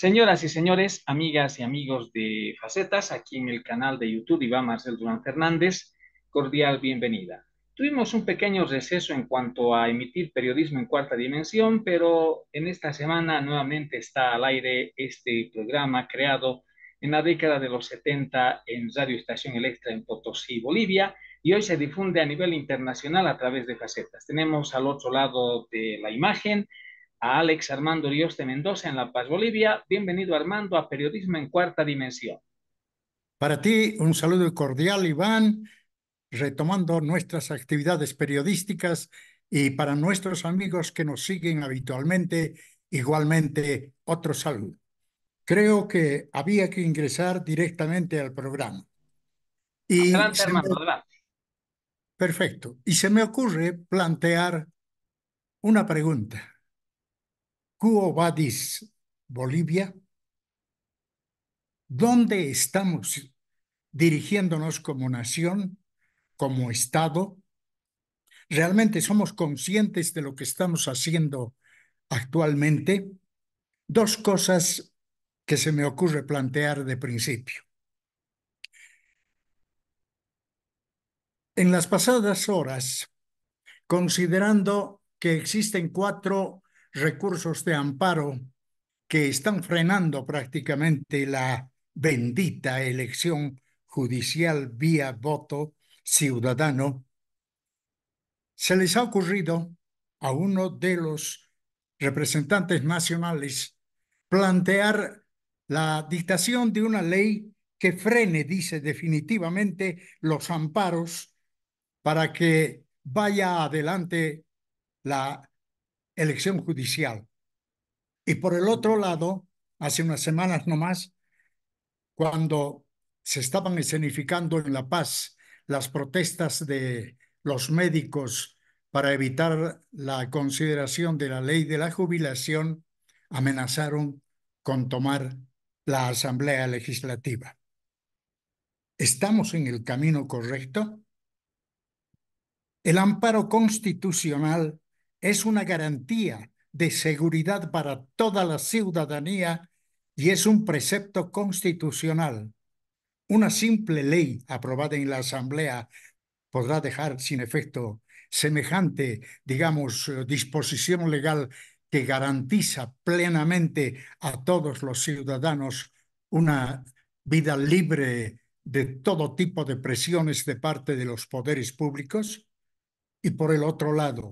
Señoras y señores, amigas y amigos de Facetas, aquí en el canal de YouTube Iván Marcel Durán Fernández, cordial bienvenida. Tuvimos un pequeño receso en cuanto a emitir periodismo en cuarta dimensión, pero en esta semana nuevamente está al aire este programa creado en la década de los 70 en Radio Estación Electra en Potosí, Bolivia, y hoy se difunde a nivel internacional a través de Facetas. Tenemos al otro lado de la imagen a Alex Armando Ríos de Mendoza en La Paz, Bolivia. Bienvenido Armando a Periodismo en Cuarta Dimensión. Para ti, un saludo cordial, Iván, retomando nuestras actividades periodísticas y para nuestros amigos que nos siguen habitualmente, igualmente otro saludo. Creo que había que ingresar directamente al programa. adelante, Armando, adelante. Perfecto. Y se me ocurre plantear una pregunta. Cuo Vadis, Bolivia, dónde estamos dirigiéndonos como nación, como Estado. ¿Realmente somos conscientes de lo que estamos haciendo actualmente? Dos cosas que se me ocurre plantear de principio. En las pasadas horas, considerando que existen cuatro recursos de amparo que están frenando prácticamente la bendita elección judicial vía voto ciudadano, se les ha ocurrido a uno de los representantes nacionales plantear la dictación de una ley que frene, dice definitivamente, los amparos para que vaya adelante la elección judicial. Y por el otro lado, hace unas semanas nomás, cuando se estaban escenificando en La Paz las protestas de los médicos para evitar la consideración de la ley de la jubilación, amenazaron con tomar la Asamblea Legislativa. ¿Estamos en el camino correcto? El amparo constitucional es una garantía de seguridad para toda la ciudadanía y es un precepto constitucional. Una simple ley aprobada en la Asamblea podrá dejar sin efecto semejante, digamos, disposición legal que garantiza plenamente a todos los ciudadanos una vida libre de todo tipo de presiones de parte de los poderes públicos. Y por el otro lado,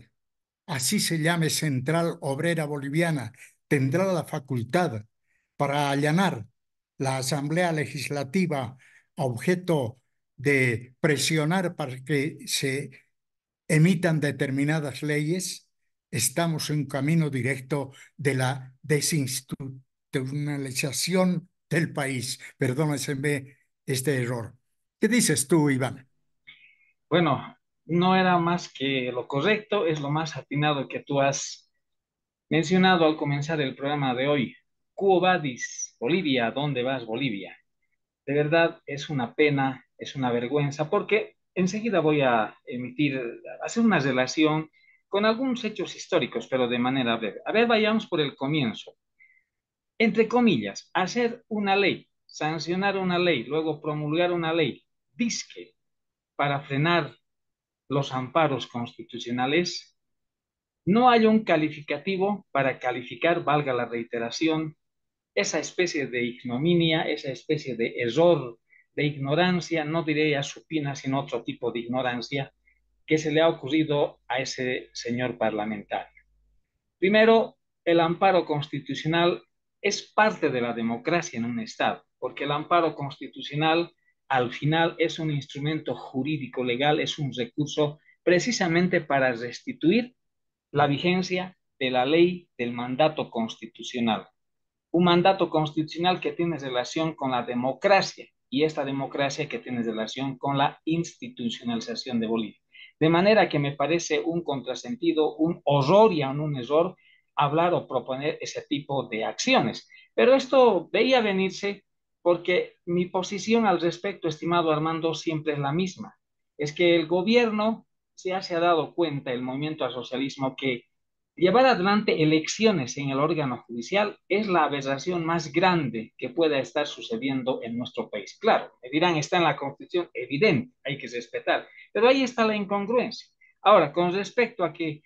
así se llame Central Obrera Boliviana, tendrá la facultad para allanar la Asamblea Legislativa objeto de presionar para que se emitan determinadas leyes, estamos en camino directo de la desinstitucionalización del país. Perdónenme este error. ¿Qué dices tú, Iván? Bueno, no era más que lo correcto, es lo más atinado que tú has mencionado al comenzar el programa de hoy. Cuo Bolivia, ¿dónde vas, Bolivia? De verdad es una pena, es una vergüenza, porque enseguida voy a emitir, hacer una relación con algunos hechos históricos, pero de manera breve. A ver, vayamos por el comienzo. Entre comillas, hacer una ley, sancionar una ley, luego promulgar una ley, disque, para frenar los amparos constitucionales, no hay un calificativo para calificar, valga la reiteración, esa especie de ignominia, esa especie de error, de ignorancia, no diría supina, sino otro tipo de ignorancia que se le ha ocurrido a ese señor parlamentario. Primero, el amparo constitucional es parte de la democracia en un Estado, porque el amparo constitucional al final es un instrumento jurídico legal, es un recurso precisamente para restituir la vigencia de la ley del mandato constitucional. Un mandato constitucional que tiene relación con la democracia y esta democracia que tiene relación con la institucionalización de Bolivia. De manera que me parece un contrasentido, un horror y aún un error hablar o proponer ese tipo de acciones. Pero esto veía venirse porque mi posición al respecto, estimado Armando, siempre es la misma. Es que el gobierno se ha dado cuenta, el movimiento al socialismo, que llevar adelante elecciones en el órgano judicial es la aberración más grande que pueda estar sucediendo en nuestro país. Claro, me dirán, está en la Constitución, evidente, hay que respetar, pero ahí está la incongruencia. Ahora, con respecto a que,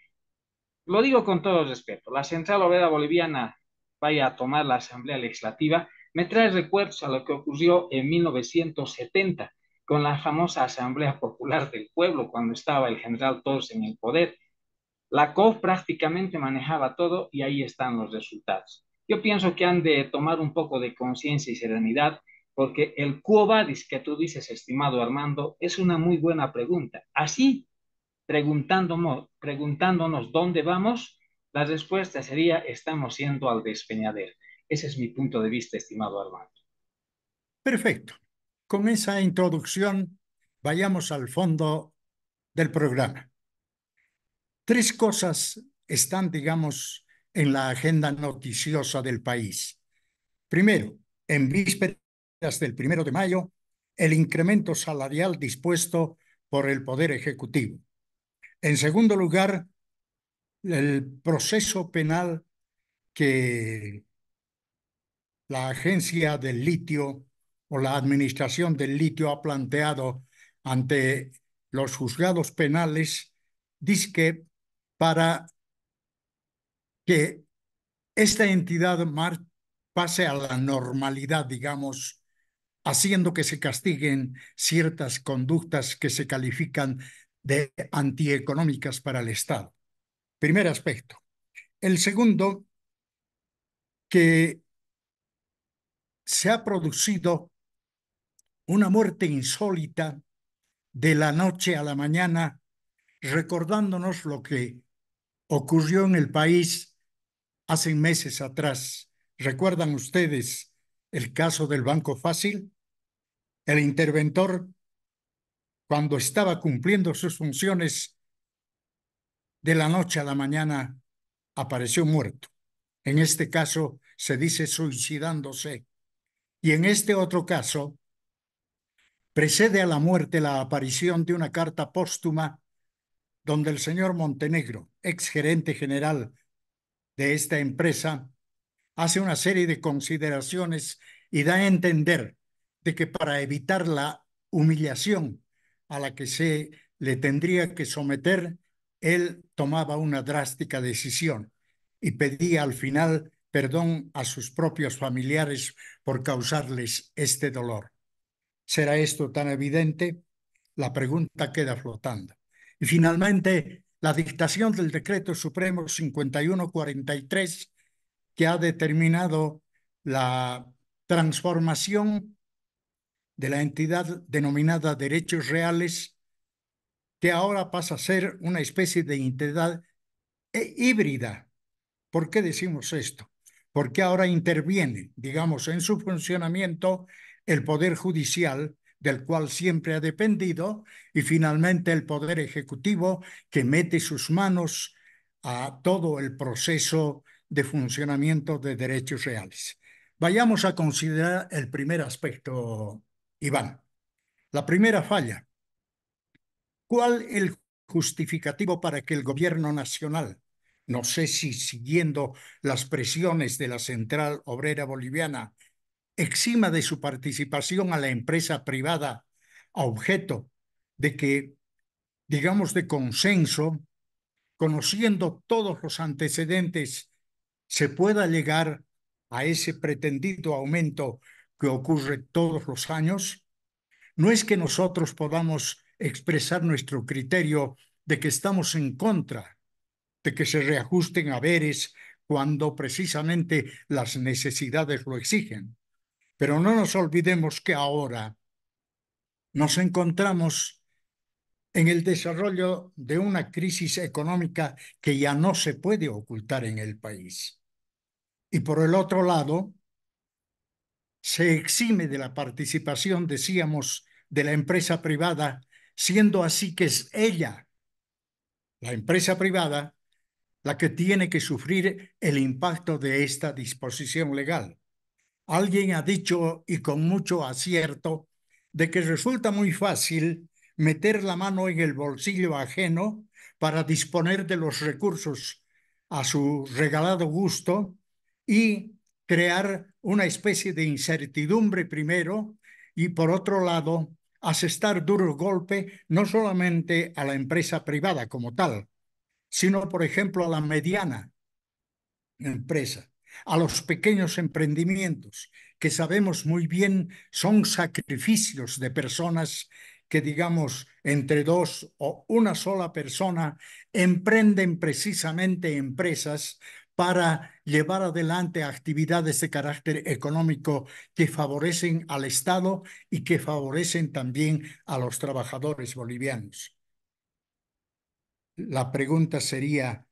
lo digo con todo respeto, la Central Obrera Boliviana vaya a tomar la Asamblea Legislativa, me trae recuerdos a lo que ocurrió en 1970 con la famosa Asamblea Popular del Pueblo cuando estaba el general Torres en el poder. La COF prácticamente manejaba todo y ahí están los resultados. Yo pienso que han de tomar un poco de conciencia y serenidad porque el cuobadis que tú dices, estimado Armando, es una muy buena pregunta. Así, preguntándonos, preguntándonos dónde vamos, la respuesta sería estamos yendo al despeñadero. Ese es mi punto de vista, estimado Armando. Perfecto. Con esa introducción, vayamos al fondo del programa. Tres cosas están, digamos, en la agenda noticiosa del país. Primero, en vísperas del primero de mayo, el incremento salarial dispuesto por el Poder Ejecutivo. En segundo lugar, el proceso penal que la agencia del litio o la administración del litio ha planteado ante los juzgados penales, dice que para que esta entidad mar pase a la normalidad, digamos, haciendo que se castiguen ciertas conductas que se califican de antieconómicas para el Estado. Primer aspecto. El segundo, que se ha producido una muerte insólita de la noche a la mañana, recordándonos lo que ocurrió en el país hace meses atrás. ¿Recuerdan ustedes el caso del Banco Fácil? El interventor, cuando estaba cumpliendo sus funciones, de la noche a la mañana apareció muerto. En este caso, se dice suicidándose. Y en este otro caso, precede a la muerte la aparición de una carta póstuma donde el señor Montenegro, ex gerente general de esta empresa, hace una serie de consideraciones y da a entender de que para evitar la humillación a la que se le tendría que someter, él tomaba una drástica decisión y pedía al final perdón a sus propios familiares por causarles este dolor. ¿Será esto tan evidente? La pregunta queda flotando. Y finalmente, la dictación del Decreto Supremo 5143, que ha determinado la transformación de la entidad denominada Derechos Reales, que ahora pasa a ser una especie de entidad eh, híbrida. ¿Por qué decimos esto? porque ahora interviene, digamos, en su funcionamiento el Poder Judicial, del cual siempre ha dependido, y finalmente el Poder Ejecutivo, que mete sus manos a todo el proceso de funcionamiento de derechos reales. Vayamos a considerar el primer aspecto, Iván. La primera falla. ¿Cuál el justificativo para que el gobierno nacional no sé si siguiendo las presiones de la Central Obrera Boliviana, exima de su participación a la empresa privada a objeto de que, digamos, de consenso, conociendo todos los antecedentes, se pueda llegar a ese pretendido aumento que ocurre todos los años? No es que nosotros podamos expresar nuestro criterio de que estamos en contra de que se reajusten a haberes cuando precisamente las necesidades lo exigen. Pero no nos olvidemos que ahora nos encontramos en el desarrollo de una crisis económica que ya no se puede ocultar en el país. Y por el otro lado, se exime de la participación, decíamos, de la empresa privada, siendo así que es ella, la empresa privada, la que tiene que sufrir el impacto de esta disposición legal. Alguien ha dicho, y con mucho acierto, de que resulta muy fácil meter la mano en el bolsillo ajeno para disponer de los recursos a su regalado gusto y crear una especie de incertidumbre primero y por otro lado asestar duro golpe no solamente a la empresa privada como tal, sino por ejemplo a la mediana empresa, a los pequeños emprendimientos, que sabemos muy bien son sacrificios de personas que digamos entre dos o una sola persona emprenden precisamente empresas para llevar adelante actividades de carácter económico que favorecen al Estado y que favorecen también a los trabajadores bolivianos. La pregunta sería,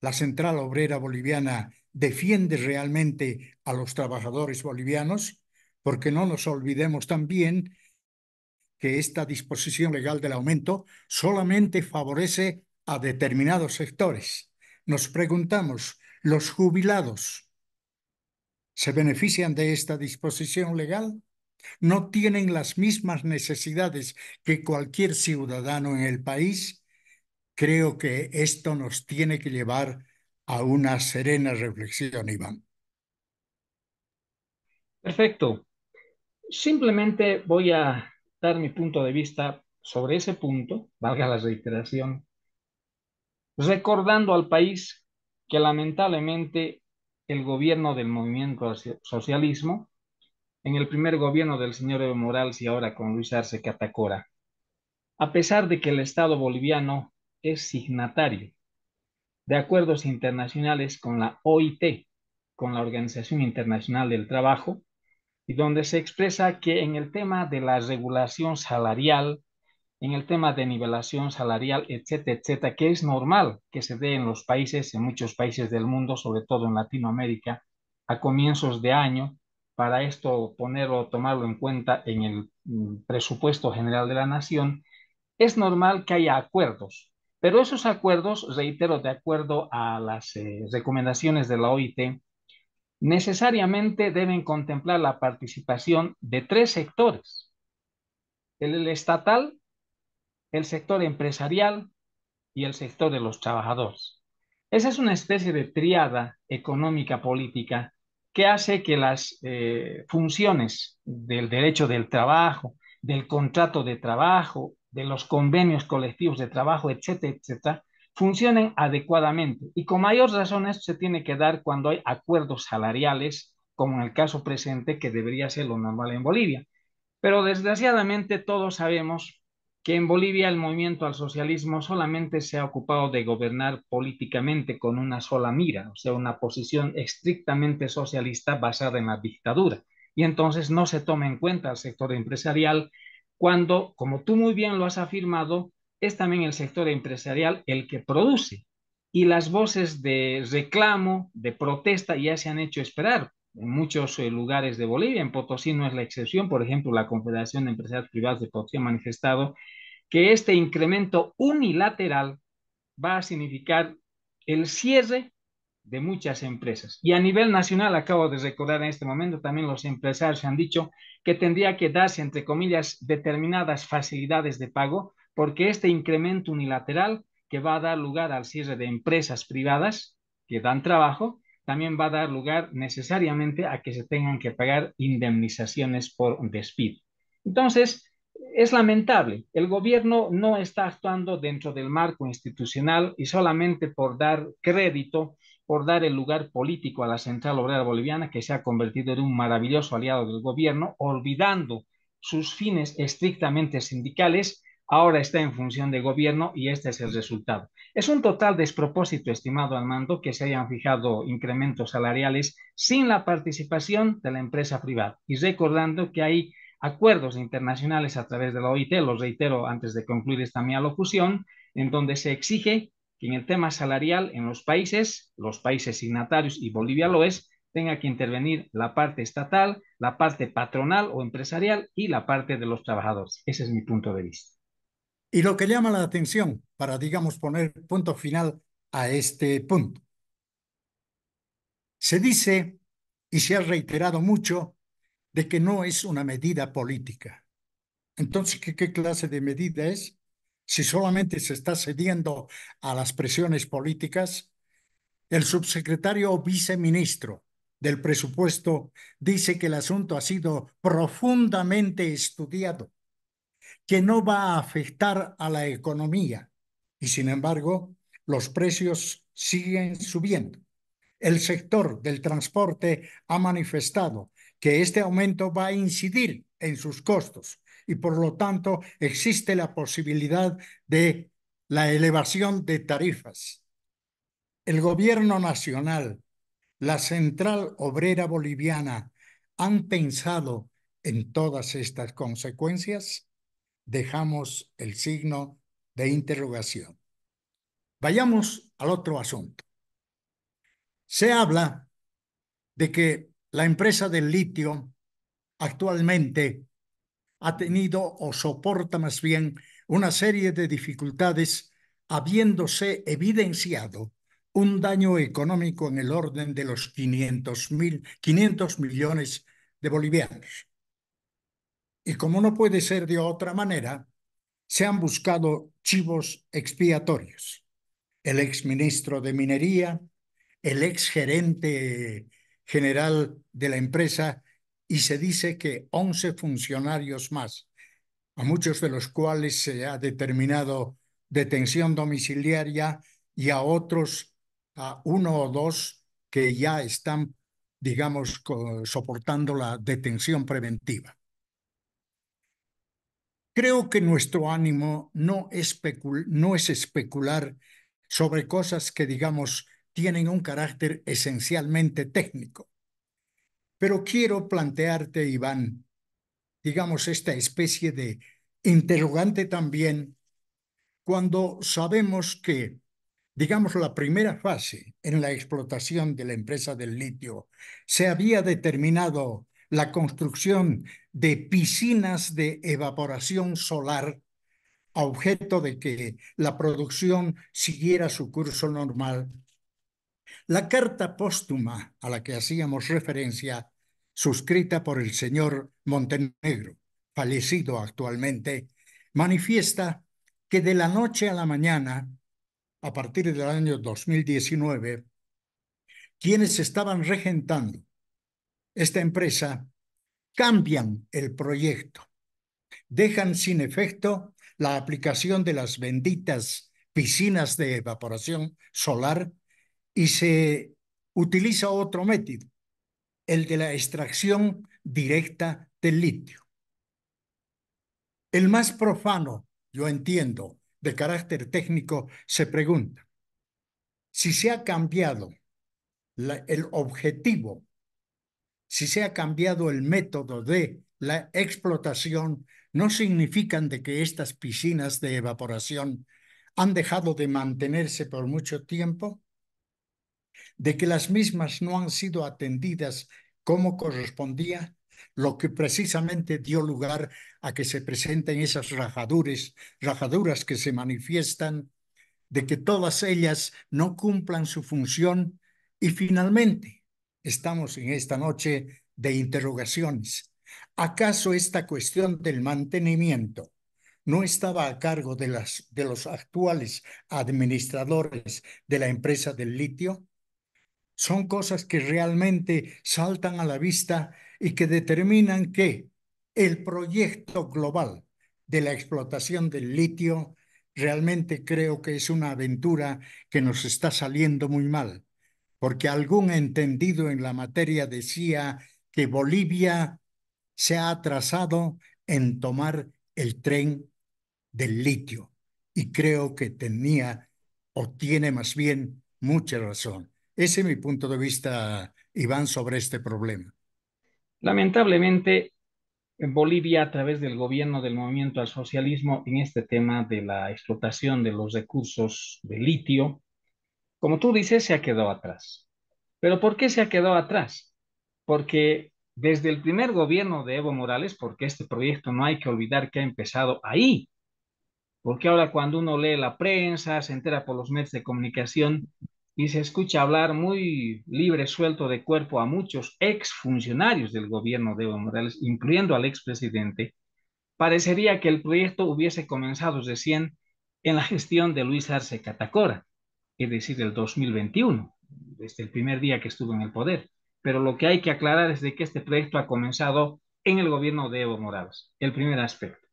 ¿la Central Obrera Boliviana defiende realmente a los trabajadores bolivianos? Porque no nos olvidemos también que esta disposición legal del aumento solamente favorece a determinados sectores. Nos preguntamos, ¿los jubilados se benefician de esta disposición legal? ¿No tienen las mismas necesidades que cualquier ciudadano en el país? creo que esto nos tiene que llevar a una serena reflexión, Iván. Perfecto. Simplemente voy a dar mi punto de vista sobre ese punto, valga la reiteración, recordando al país que lamentablemente el gobierno del movimiento socialismo, en el primer gobierno del señor Evo Morales y ahora con Luis Arce Catacora, a pesar de que el Estado boliviano es signatario de acuerdos internacionales con la OIT, con la Organización Internacional del Trabajo, y donde se expresa que en el tema de la regulación salarial, en el tema de nivelación salarial, etcétera, etcétera, que es normal que se dé en los países, en muchos países del mundo, sobre todo en Latinoamérica, a comienzos de año, para esto ponerlo, tomarlo en cuenta en el mm, presupuesto general de la nación, es normal que haya acuerdos pero esos acuerdos, reitero, de acuerdo a las eh, recomendaciones de la OIT, necesariamente deben contemplar la participación de tres sectores. el, estatal, el sector empresarial y el sector de los trabajadores. Esa es una especie de triada económica política que hace que las eh, funciones del derecho del trabajo, del contrato de trabajo de los convenios colectivos de trabajo, etcétera, etcétera, funcionen adecuadamente. Y con mayor razón se tiene que dar cuando hay acuerdos salariales, como en el caso presente, que debería ser lo normal en Bolivia. Pero desgraciadamente todos sabemos que en Bolivia el movimiento al socialismo solamente se ha ocupado de gobernar políticamente con una sola mira, o sea, una posición estrictamente socialista basada en la dictadura. Y entonces no se toma en cuenta al sector empresarial, cuando, como tú muy bien lo has afirmado, es también el sector empresarial el que produce. Y las voces de reclamo, de protesta, ya se han hecho esperar. En muchos eh, lugares de Bolivia, en Potosí no es la excepción, por ejemplo, la Confederación de Empresarios Privados de Potosí ha manifestado que este incremento unilateral va a significar el cierre de muchas empresas. Y a nivel nacional, acabo de recordar en este momento, también los empresarios han dicho que tendría que darse, entre comillas, determinadas facilidades de pago, porque este incremento unilateral que va a dar lugar al cierre de empresas privadas que dan trabajo, también va a dar lugar necesariamente a que se tengan que pagar indemnizaciones por despido. Entonces, es lamentable. El gobierno no está actuando dentro del marco institucional y solamente por dar crédito por dar el lugar político a la Central Obrera Boliviana, que se ha convertido en un maravilloso aliado del gobierno, olvidando sus fines estrictamente sindicales, ahora está en función de gobierno y este es el resultado. Es un total despropósito, estimado Armando, que se hayan fijado incrementos salariales sin la participación de la empresa privada. Y recordando que hay acuerdos internacionales a través de la OIT, los reitero antes de concluir esta mi locución, en donde se exige en el tema salarial en los países, los países signatarios y Bolivia lo es, tenga que intervenir la parte estatal, la parte patronal o empresarial y la parte de los trabajadores. Ese es mi punto de vista. Y lo que llama la atención para, digamos, poner punto final a este punto. Se dice, y se ha reiterado mucho, de que no es una medida política. Entonces, ¿qué, clase de medida es? si solamente se está cediendo a las presiones políticas? El subsecretario o viceministro del presupuesto dice que el asunto ha sido profundamente estudiado, que no va a afectar a la economía y sin embargo los precios siguen subiendo. El sector del transporte ha manifestado que este aumento va a incidir en sus costos y por lo tanto existe la posibilidad de la elevación de tarifas. El gobierno nacional, la Central Obrera Boliviana, ¿han pensado en todas estas consecuencias? Dejamos el signo de interrogación. Vayamos al otro asunto. Se habla de que la empresa del litio actualmente ha tenido o soporta más bien una serie de dificultades, habiéndose evidenciado un daño económico en el orden de los 500, 500 millones de bolivianos. Y como no puede ser de otra manera, se han buscado chivos expiatorios. El exministro de Minería, el exgerente general de la empresa y se dice que 11 funcionarios más, a muchos de los cuales se ha determinado detención domiciliaria y a otros, a uno o dos que ya están, digamos, soportando la detención preventiva. Creo que nuestro ánimo no, no es especular sobre cosas que, digamos, tienen un carácter esencialmente técnico. Pero quiero plantearte, Iván, digamos, esta especie de interrogante también, cuando sabemos que, digamos, la primera fase en la explotación de la empresa del litio se había determinado la construcción de piscinas de evaporación solar a objeto de que la producción siguiera su curso normal la carta póstuma a la que hacíamos referencia, suscrita por el señor Montenegro, fallecido actualmente, manifiesta que de la noche a la mañana, a partir del año 2019, quienes estaban regentando esta empresa cambian el proyecto, dejan sin efecto la aplicación de las benditas piscinas de evaporación solar y se utiliza otro método, el de la extracción directa del litio. El más profano, yo entiendo, de carácter técnico, se pregunta si se ha cambiado el objetivo, si se ha cambiado el método de la explotación, no significan de que estas piscinas de evaporación han dejado de mantenerse por mucho tiempo? de que las mismas no han sido atendidas como correspondía, lo que precisamente dio lugar a que se presenten esas rajaduras, rajaduras que se manifiestan, de que todas ellas no cumplan su función y finalmente estamos en esta noche de interrogaciones. ¿Acaso esta cuestión del mantenimiento no estaba a cargo de, las, de los actuales administradores de la empresa del litio? Son cosas que realmente saltan a la vista y que determinan que el proyecto global de la explotación del litio realmente creo que es una aventura que nos está saliendo muy mal, porque algún entendido en la materia decía que Bolivia se ha atrasado en tomar el tren del litio y creo que tenía o tiene más bien mucha razón. Ese es mi punto de vista, Iván, sobre este problema. Lamentablemente, en Bolivia, a través del gobierno del movimiento al socialismo, en este tema de la explotación de los recursos de litio, como tú dices, se ha quedado atrás. ¿Pero por qué se ha quedado atrás? Porque desde el primer gobierno de Evo Morales, porque este proyecto no hay que olvidar que ha empezado ahí, porque ahora cuando uno lee la prensa, se entera por los medios de comunicación, y se escucha hablar muy libre, suelto de cuerpo a muchos exfuncionarios del gobierno de Evo Morales, incluyendo al expresidente, parecería que el proyecto hubiese comenzado recién en la gestión de Luis Arce Catacora, es decir, el 2021, desde el primer día que estuvo en el poder. Pero lo que hay que aclarar es de que este proyecto ha comenzado en el gobierno de Evo Morales, el primer aspecto.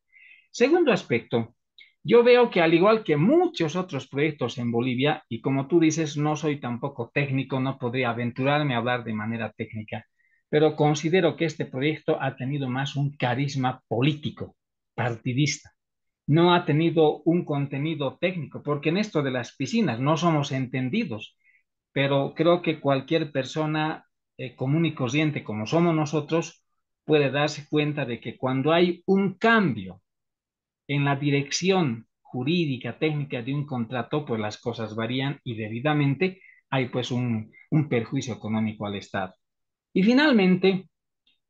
Segundo aspecto, yo veo que al igual que muchos otros proyectos en Bolivia, y como tú dices, no soy tampoco técnico, no podría aventurarme a hablar de manera técnica, pero considero que este proyecto ha tenido más un carisma político, partidista. No ha tenido un contenido técnico, porque en esto de las piscinas no somos entendidos, pero creo que cualquier persona eh, común y corriente como somos nosotros puede darse cuenta de que cuando hay un cambio en la dirección jurídica, técnica de un contrato, pues las cosas varían y debidamente hay pues un, perjuicio económico al Estado. Y finalmente,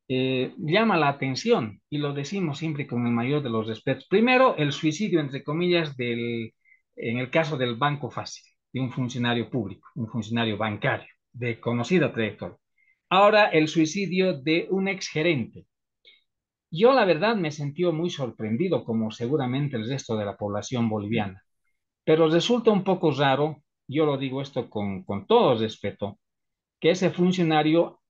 eh, llama la atención, y lo decimos siempre con el mayor de los respetos, primero el suicidio, entre comillas, en el caso del Banco Fácil, de un funcionario público, un funcionario bancario de conocida trayectoria. Ahora el suicidio de un exgerente yo la verdad me sentí muy sorprendido, como seguramente el resto de la población boliviana, pero resulta un poco raro, yo lo digo esto con, todo respeto, que ese funcionario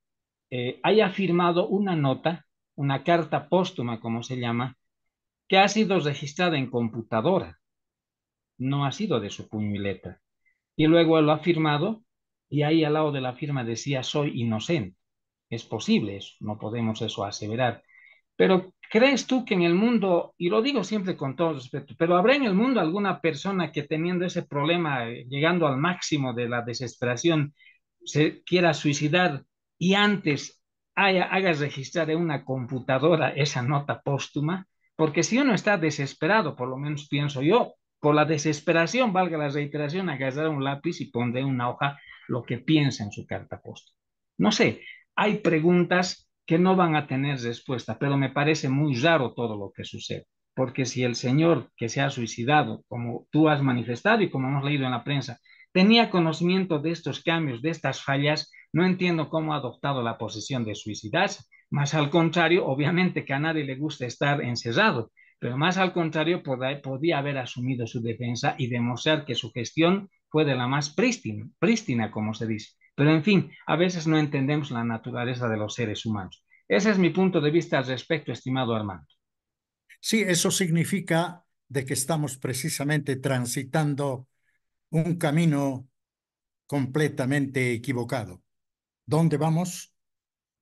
eh, haya firmado una nota, una carta póstuma, como se llama, que ha sido registrada en computadora. No ha sido de su puño y letra. Y luego lo ha firmado y ahí al lado de la firma decía soy inocente. Es posible no podemos eso aseverar. Pero ¿crees tú que en el mundo, y lo digo siempre con todo respeto, pero habrá en el mundo alguna persona que teniendo ese problema, eh, llegando al máximo de la desesperación, se quiera suicidar y antes haya, haga registrar en una computadora esa nota póstuma? Porque si uno está desesperado, por lo menos pienso yo, por la desesperación, valga la reiteración, agarrar un lápiz y poner una hoja lo que piensa en su carta póstuma. No sé, hay preguntas que no van a tener respuesta, pero me parece muy raro todo lo que sucede, porque si el señor que se ha suicidado, como tú has manifestado y como hemos leído en la prensa, tenía conocimiento de estos cambios, de estas fallas, no entiendo cómo ha adoptado la posición de suicidarse, más al contrario, obviamente que a nadie le gusta estar encerrado, pero más al contrario podía haber asumido su defensa y demostrar que su gestión fue de la más prístina, prístina como se dice. Pero en fin, a veces no entendemos la naturaleza de los seres humanos. Ese es mi punto de vista al respecto, estimado Armando. Sí, eso significa de que estamos precisamente transitando un camino completamente equivocado. ¿Dónde vamos?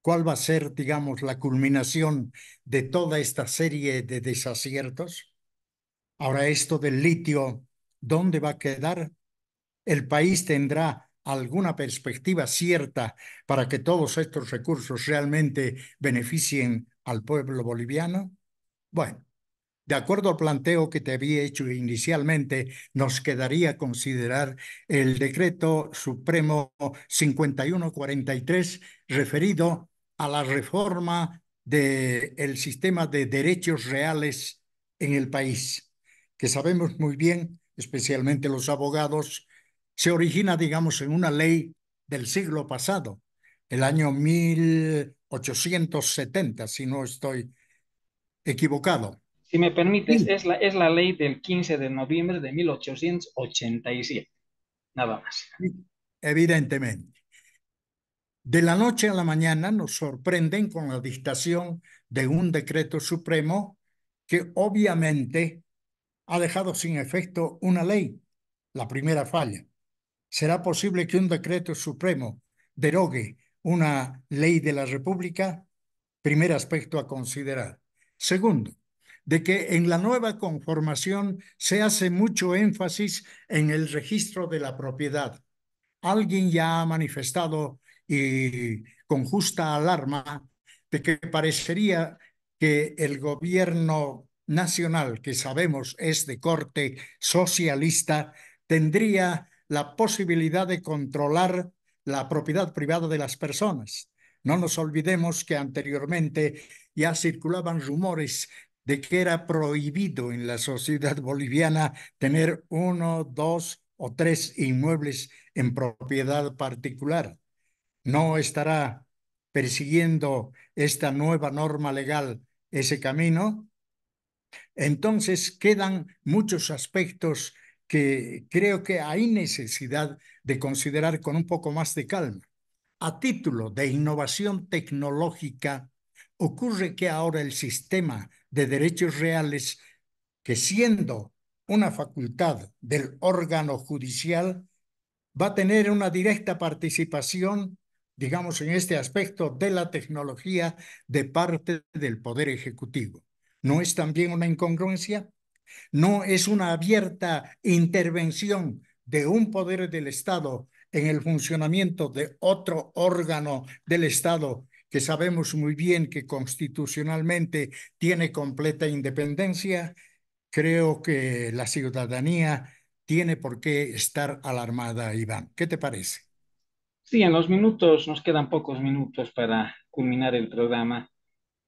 ¿Cuál va a ser, digamos, la culminación de toda esta serie de desaciertos? Ahora esto del litio, ¿dónde va a quedar? El país tendrá alguna perspectiva cierta para que todos estos recursos realmente beneficien al pueblo boliviano? Bueno, de acuerdo al planteo que te había hecho inicialmente, nos quedaría considerar el decreto supremo 5143 referido a la reforma del sistema de derechos reales en el país, que sabemos muy bien, especialmente los abogados, se origina, digamos, en una ley del siglo pasado, el año 1870, si no estoy equivocado. Si me permites, es, la, es la ley del 15 de noviembre de 1887, nada más. evidentemente. De la noche a la mañana nos sorprenden con la dictación de un decreto supremo que obviamente ha dejado sin efecto una ley, la primera falla. ¿Será posible que un decreto supremo derogue una ley de la República? Primer aspecto a considerar. Segundo, de que en la nueva conformación se hace mucho énfasis en el registro de la propiedad. Alguien ya ha manifestado y con justa alarma de que parecería que el gobierno nacional, que sabemos es de corte socialista, tendría la posibilidad de controlar la propiedad privada de las personas. No nos olvidemos que anteriormente ya circulaban rumores de que era prohibido en la sociedad boliviana tener uno, dos o tres inmuebles en propiedad particular. No estará persiguiendo esta nueva norma legal ese camino. Entonces quedan muchos aspectos que creo que hay necesidad de considerar con un poco más de calma. A título de innovación tecnológica, ocurre que ahora el sistema de derechos reales, que siendo una facultad del órgano judicial, va a tener una directa participación, digamos, en este aspecto de la tecnología de parte del Poder Ejecutivo. ¿No es también una incongruencia? no es una abierta intervención de un poder del Estado en el funcionamiento de otro órgano del Estado que sabemos muy bien que constitucionalmente tiene completa independencia, creo que la ciudadanía tiene por qué estar alarmada, Iván. ¿Qué te parece? Sí, en los minutos, nos quedan pocos minutos para culminar el programa.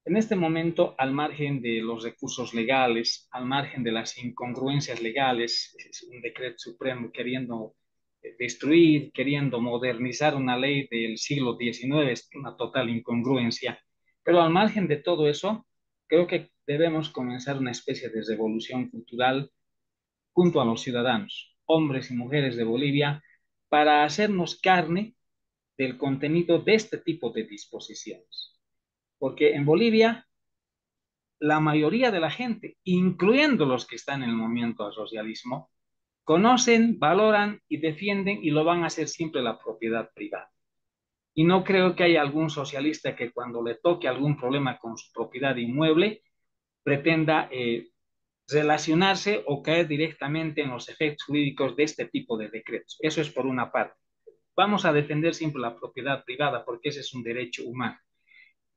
En este momento, al margen de los recursos legales, al margen de las incongruencias legales, es un decreto supremo queriendo eh, destruir, queriendo modernizar una ley del siglo XIX, es una total incongruencia. Pero al margen de todo eso, creo que debemos comenzar una especie de revolución cultural junto a los ciudadanos, hombres y mujeres de Bolivia, para hacernos carne del contenido de este tipo de disposiciones. Porque en Bolivia, la mayoría de la gente, incluyendo los que están en el movimiento al socialismo, conocen, valoran y defienden y lo van a hacer siempre la propiedad privada. Y no creo que haya algún socialista que cuando le toque algún problema con su propiedad inmueble pretenda eh, relacionarse o caer directamente en los efectos jurídicos de este tipo de decretos. Eso es por una parte. Vamos a defender siempre la propiedad privada porque ese es un derecho humano.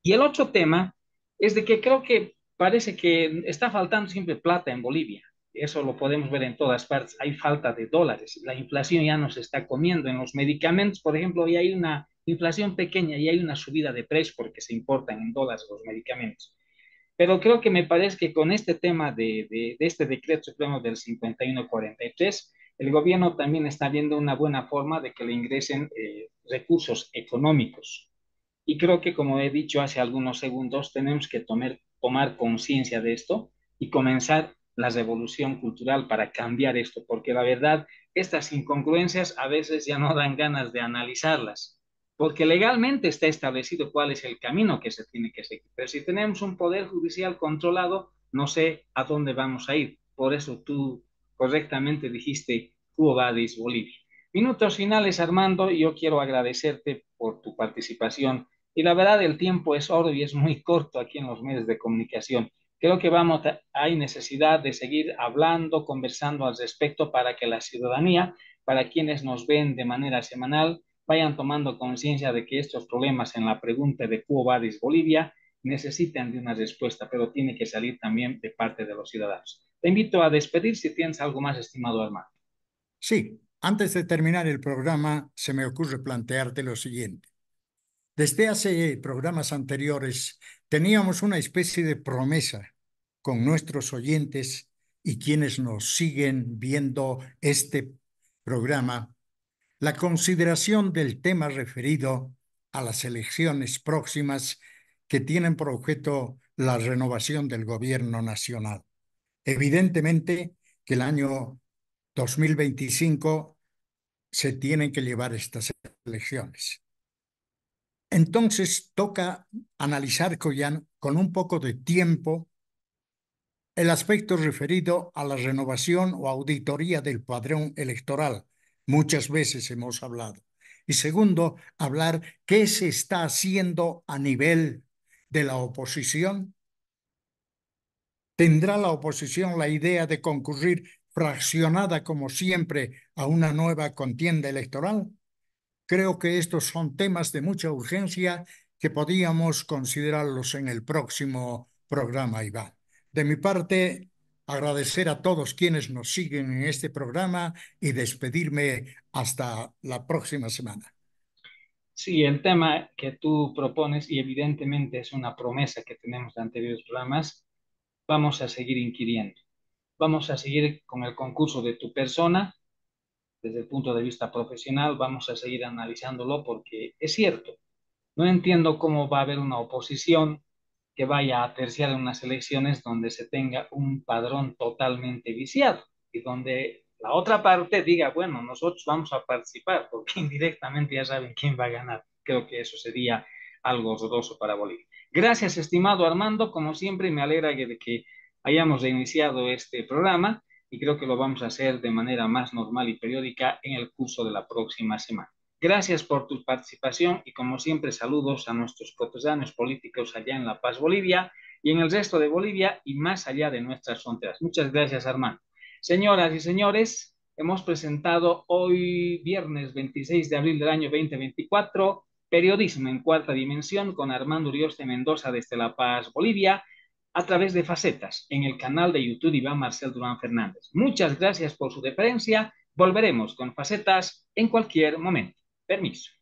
Y el otro tema es de que creo que parece que está faltando siempre plata en Bolivia. Eso lo podemos ver en todas partes. Hay falta de dólares. La inflación ya nos está comiendo. En los medicamentos, por ejemplo, y hay una inflación pequeña y hay una subida de precios porque se importan en dólares los medicamentos. Pero creo que me parece que con este tema de, este decreto supremo del 5143, el gobierno también está viendo una buena forma de que le ingresen eh, recursos económicos y creo que, como he dicho hace algunos segundos, tenemos que tomar, tomar conciencia de esto y comenzar la revolución cultural para cambiar esto, porque la verdad, estas incongruencias a veces ya no dan ganas de analizarlas, porque legalmente está establecido cuál es el camino que se tiene que seguir. Pero si tenemos un poder judicial controlado, no sé a dónde vamos a ir. Por eso tú correctamente dijiste, Cuba a Bolivia. Minutos finales, Armando, yo quiero agradecerte por tu participación y la verdad, el tiempo es oro y es muy corto aquí en los medios de comunicación. Creo que vamos hay necesidad de seguir hablando, conversando al respecto para que la ciudadanía, para quienes nos ven de manera semanal, vayan tomando conciencia de que estos problemas en la pregunta de Cuba Bolivia necesitan de una respuesta, pero tiene que salir también de parte de los ciudadanos. Te invito a despedir si tienes algo más, estimado hermano. Sí, antes de terminar el programa, se me ocurre plantearte lo siguiente. Desde hace programas anteriores teníamos una especie de promesa con nuestros oyentes y quienes nos siguen viendo este programa, la consideración del tema referido a las elecciones próximas que tienen por objeto la renovación del gobierno nacional. Evidentemente que el año 2025 se tienen que llevar estas elecciones. Entonces toca analizar con un poco de tiempo el aspecto referido a la renovación o auditoría del padrón electoral. Muchas veces hemos hablado. Y segundo, hablar qué se está haciendo a nivel de la oposición. ¿Tendrá la oposición la idea de concurrir fraccionada como siempre a una nueva contienda electoral? Creo que estos son temas de mucha urgencia que podíamos considerarlos en el próximo programa, Iván. De mi parte, agradecer a todos quienes nos siguen en este programa y despedirme hasta la próxima semana. Sí, el tema que tú propones, y evidentemente es una promesa que tenemos de anteriores programas, vamos a seguir inquiriendo. Vamos a seguir con el concurso de tu persona desde el punto de vista profesional, vamos a seguir analizándolo porque es cierto, no entiendo cómo va a haber una oposición que vaya a terciar en unas elecciones donde se tenga un padrón totalmente viciado y donde la otra parte diga, bueno, nosotros vamos a participar porque indirectamente ya saben quién va a ganar. Creo que eso sería algo horroroso para Bolivia. Gracias, estimado Armando. Como siempre, me alegra que, que hayamos iniciado este programa y creo que lo vamos a hacer de manera más normal y periódica en el curso de la próxima semana. Gracias por tu participación y como siempre saludos a nuestros cotizantes políticos allá en La Paz, Bolivia y en el resto de Bolivia y más allá de nuestras fronteras. Muchas gracias, Armando. Señoras y señores, hemos presentado hoy viernes 26 de abril del año 2024 Periodismo en Cuarta Dimensión con Armando Urioste de Mendoza desde La Paz, Bolivia a través de facetas en el canal de YouTube Iván Marcel Durán Fernández. Muchas gracias por su deferencia. Volveremos con facetas en cualquier momento. Permiso.